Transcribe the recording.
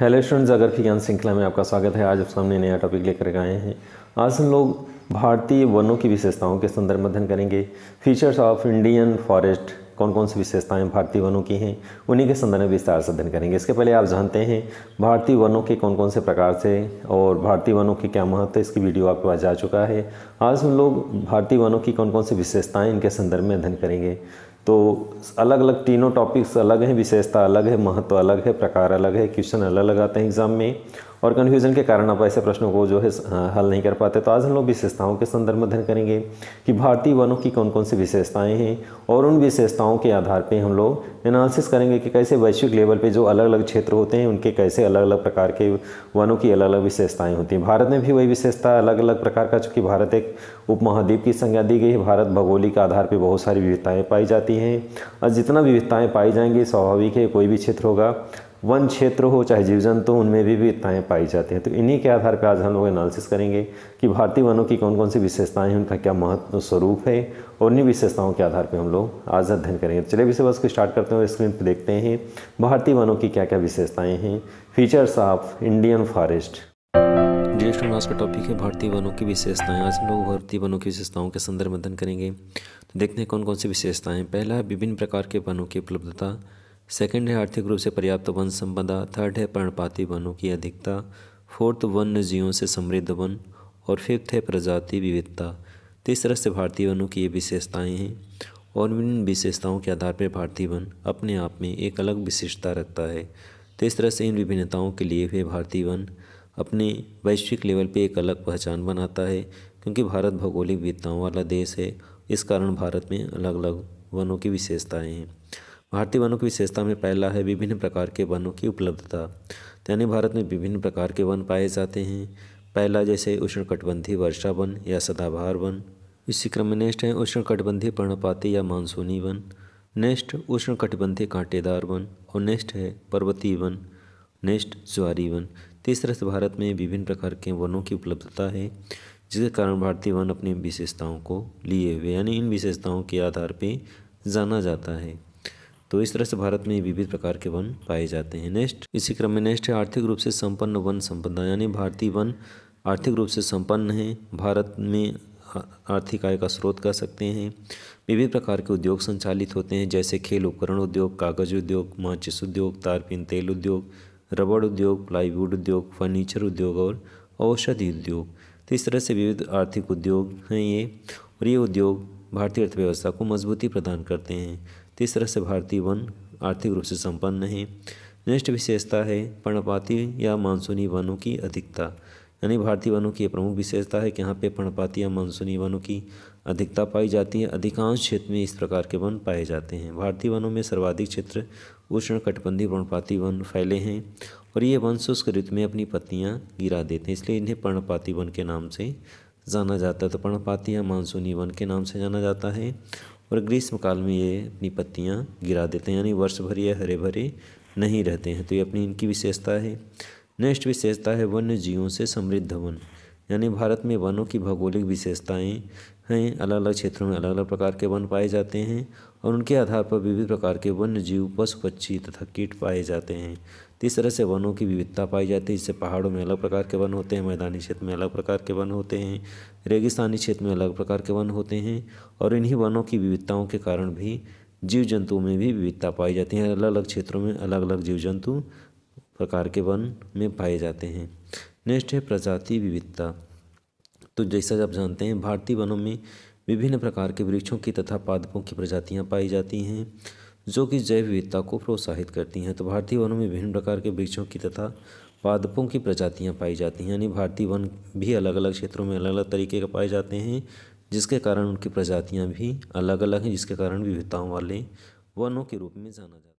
hello students अगर ज्ञान श्रृंखला में आपका स्वागत है आज आप सामने नया टॉपिक लेकर आए हैं आज हम लोग भारतीय वनों की विशेषताओं के संदर्भ में अध्ययन करेंगे फीचर्स ऑफ इंडियन फॉरेस्ट कौन कौन सी विशेषताएं भारतीय वनों की हैं उन्हीं के संदर्भ में विस्तार से अध्ययन करेंगे इसके पहले आप जानते हैं भारतीय वनों के कौन कौन से प्रकार से और भारतीय वनों के क्या महत्व है इसकी वीडियो आपके पास जा चुका है आज हम लोग भारतीय वनों की कौन कौन सी विशेषताएँ इनके संदर्भ में अध्ययन करेंगे तो अलग अलग तीनों टॉपिक्स अलग हैं विशेषता अलग है महत्व अलग है प्रकार अलग है क्वेश्चन अलग लगाते हैं एग्ज़ाम में और कन्फ्यूज़न के कारण आप ऐसे प्रश्नों को जो है हल नहीं कर पाते तो आज हम लोग विशेषताओं के संदर्भ में अध्ययन करेंगे कि भारतीय वनों की कौन कौन सी विशेषताएं हैं और उन विशेषताओं के आधार पर हम लोग एनालिसिस करेंगे कि कैसे वैश्विक लेवल पर जो अलग अलग क्षेत्र होते हैं उनके कैसे अलग अलग प्रकार के वनों की अलग अलग विशेषताएँ होती हैं भारत में भी वही विशेषता अलग अलग प्रकार का चूँकि भारत एक उपमहाद्वीप की संज्ञा दी गई है भारत भौगोलिक आधार पर बहुत सारी विविधताएँ पाई जाती हैं और जितना विविधताएँ पाई जाएंगी स्वाभाविक है कोई भी क्षेत्र होगा वन क्षेत्र हो चाहे जीव जंतु उनमें भी विविधताएँ पाई जाती हैं तो इन्हीं के आधार पर आज हम लोग एनालिसिस करेंगे कि भारतीय वनों की कौन कौन सी विशेषताएँ हैं उनका क्या महत्व स्वरूप है और इन्हीं विशेषताओं के आधार पर हम लोग आज अध्ययन करेंगे तो चलिए विषय वस्तु को स्टार्ट करते हैं और स्क्रीन पर देखते हैं भारतीय वनों की क्या क्या विशेषताएँ हैं features of Indian forest dear आज का टॉपिक है भारतीय वनों की विशेषताएं आज हम लोग भारतीय वनों की विशेषताओं के संदर्भ में अध्ययन करेंगे तो देखते हैं कौन कौन सी विशेषताएं पहला विभिन्न प्रकार के वनों की उपलब्धता सेकंड है आर्थिक रूप से पर्याप्त वन संपदा थर्ड है पर्णपाती वनों की अधिकता फोर्थ वन्य जीवों से समृद्ध वन और फिफ्थ है प्रजाति विविधता इस तरह से भारतीय वनों की ये विशेषताएँ हैं और इन विशेषताओं के आधार पर भारतीय वन अपने आप में एक अलग विशेषता रखता है तीस तरह से इन विभिन्नताओं के लिए भी भारतीय वन अपने वैश्विक लेवल पर एक अलग पहचान बनाता है क्योंकि भारत भौगोलिक विविधताओं वाला देश है इस कारण भारत में अलग अलग वनों की विशेषताएँ हैं भारतीय वनों की विशेषता में पहला है विभिन्न प्रकार के वनों की उपलब्धता यानी भारत में विभिन्न प्रकार के वन पाए जाते हैं पहला जैसे उष्णकटिबंधीय वर्षा वन या सदाबहार वन इसी क्रम में नेक्स्ट है उष्णकटिबंधीय पर्णपाती या मानसूनी वन नेक्स्ट उष्णकटिबंधीय कांटेदार वन और नेक्स्ट है पर्वतीय वन नेक्स्ट ज्वारी वन तीसरे तो से भारत में विभिन्न प्रकार के वनों की उपलब्धता है जिसके कारण भारतीय वन अपनी विशेषताओं को लिए हुए यानी इन विशेषताओं के आधार पर जाना जाता है तो इस तरह से भारत में विविध प्रकार के वन पाए जाते हैं नेक्स्ट इसी क्रम में नेक्स्ट है आर्थिक रूप से संपन्न वन संपदा यानी भारतीय वन आर्थिक रूप से संपन्न है भारत में आर्थिक आय का स्रोत कह सकते हैं विभिन्न प्रकार के उद्योग संचालित होते हैं जैसे खेल उपकरण उद्योग कागज उद्योग माचिस उद्योग तारपिन तेल उद्योग रबड़ उद्योग प्लाईवुड उद्योग फर्नीचर उद्योग और औषधि उद्योग तो इस तरह से विविध आर्थिक उद्योग हैं ये और ये उद्योग भारतीय अर्थव्यवस्था को मजबूती प्रदान करते हैं इस तरह से भारतीय वन आर्थिक रूप से संपन्न है नेक्स्ट विशेषता है पर्णपाती या मानसूनी वनों की अधिकता यानी भारतीय वनों की प्रमुख विशेषता है कि यहाँ पे पर्णपाती या मानसूनी वनों की अधिकता पाई जाती है अधिकांश क्षेत्र में इस प्रकार के वन पाए जाते हैं भारतीय वनों में सर्वाधिक क्षेत्र उष्ण कटबंधी पर्णपाती वन फैले हैं और ये वन शुष्क ऋतु में अपनी पत्तियाँ गिरा देते हैं इसलिए इन्हें पर्णपाती वन के नाम से जाना जाता है तो पर्णपाती या मानसूनी वन के नाम से जाना जाता है और ग्रीष्म काल में ये अपनी पत्तियाँ गिरा देते हैं यानी वर्ष भर ये हरे भरे नहीं रहते हैं तो ये अपनी इनकी विशेषता है नेक्स्ट विशेषता है वन्य जीवों से समृद्ध वन यानी भारत में वनों की भौगोलिक विशेषताएं हैं अलग अलग क्षेत्रों में अलग अलग प्रकार के वन पाए जाते हैं और उनके आधार पर विविध प्रकार के वन्य जीव पशु पक्षी तथा कीट पाए जाते हैं इस तरह से वनों की विविधता पाई जाती है जिससे पहाड़ों में अलग प्रकार के वन होते हैं मैदानी क्षेत्र में अलग प्रकार के वन होते हैं रेगिस्तानी क्षेत्र में अलग प्रकार के वन होते हैं और इन्हीं वनों की विविधताओं के कारण भी जीव जंतुओं में भी विविधता पाई जाती है अलग अलग क्षेत्रों में अलग अलग जीव जंतु प्रकार के वन में पाए जाते हैं नेक्स्ट है प्रजाति विविधता तो जैसा आप जानते हैं भारतीय वनों में विभिन्न प्रकार के वृक्षों की तथा पादपों की प्रजातियाँ पाई जाती हैं जो कि जैव विविधता को प्रोत्साहित करती हैं तो भारतीय वनों में विभिन्न प्रकार के वृक्षों की तथा पादपों की प्रजातियाँ पाई जाती हैं यानी भारतीय वन भी अलग अलग क्षेत्रों में अलग अलग तरीके के पाए जाते हैं जिसके कारण उनकी प्रजातियाँ भी अलग अलग हैं जिसके कारण विविधताओं वाले वनों के रूप में जाना जाता है